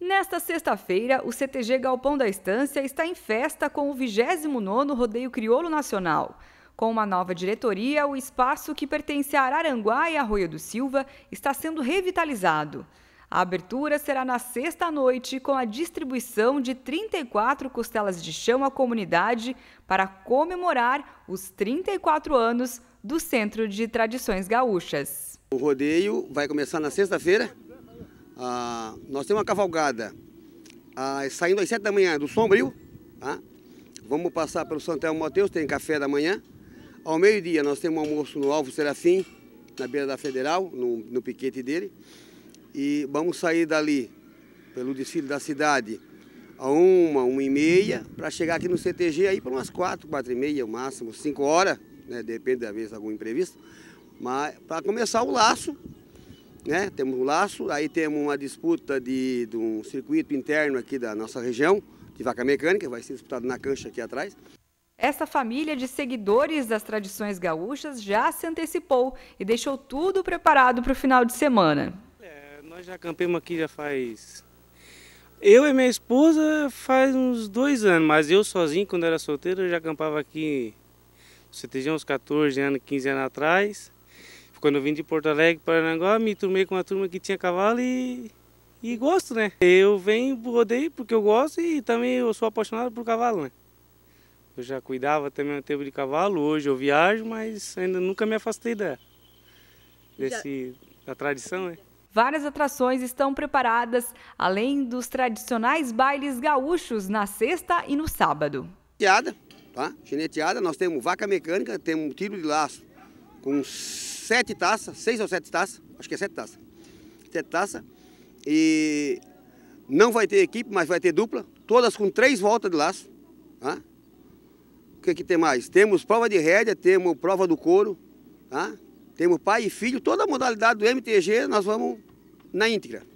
Nesta sexta-feira, o CTG Galpão da Estância está em festa com o 29 Rodeio Crioulo Nacional. Com uma nova diretoria, o espaço que pertence a Araranguá e Arroio do Silva está sendo revitalizado. A abertura será na sexta noite com a distribuição de 34 costelas de chão à comunidade para comemorar os 34 anos do Centro de Tradições Gaúchas. O rodeio vai começar na sexta-feira, ah, nós temos uma cavalgada ah, saindo às sete da manhã do Sombrio, tá? Vamos passar pelo Santel Mateus, tem café da manhã. Ao meio-dia nós temos um almoço no Alvo Serafim, na beira da Federal, no, no piquete dele. E vamos sair dali, pelo desfile da cidade, a uma, uma e meia, para chegar aqui no CTG aí para umas quatro, quatro e meia, o máximo, cinco horas, né? depende da vez, algum imprevisto. Mas para começar o laço né? temos um laço, aí temos uma disputa de, de um circuito interno aqui da nossa região, de vaca mecânica, vai ser disputado na cancha aqui atrás. Essa família de seguidores das tradições gaúchas já se antecipou e deixou tudo preparado para o final de semana. É, nós já acampamos aqui já faz. Eu e minha esposa faz uns dois anos, mas eu sozinho, quando era solteiro, eu já acampava aqui. Você tinha uns 14 anos, 15 anos atrás. Quando eu vim de Porto Alegre, para Paranaguá, me turmei com uma turma que tinha cavalo e, e gosto, né? Eu venho rodeio porque eu gosto e também eu sou apaixonado por cavalo, né? Eu já cuidava também um tempo de cavalo, hoje eu viajo, mas ainda nunca me afastei da, desse, da tradição, né? Várias atrações estão preparadas, além dos tradicionais bailes gaúchos na sexta e no sábado. Geneteada, tá? Geneteada, nós temos vaca mecânica, temos um tiro de laço com sete taças, seis ou sete taças, acho que é sete taças. Sete taças. E não vai ter equipe, mas vai ter dupla, todas com três voltas de laço. Tá? O que, que tem mais? Temos prova de rédea, temos prova do couro, tá? temos pai e filho, toda a modalidade do MTG nós vamos na íntegra.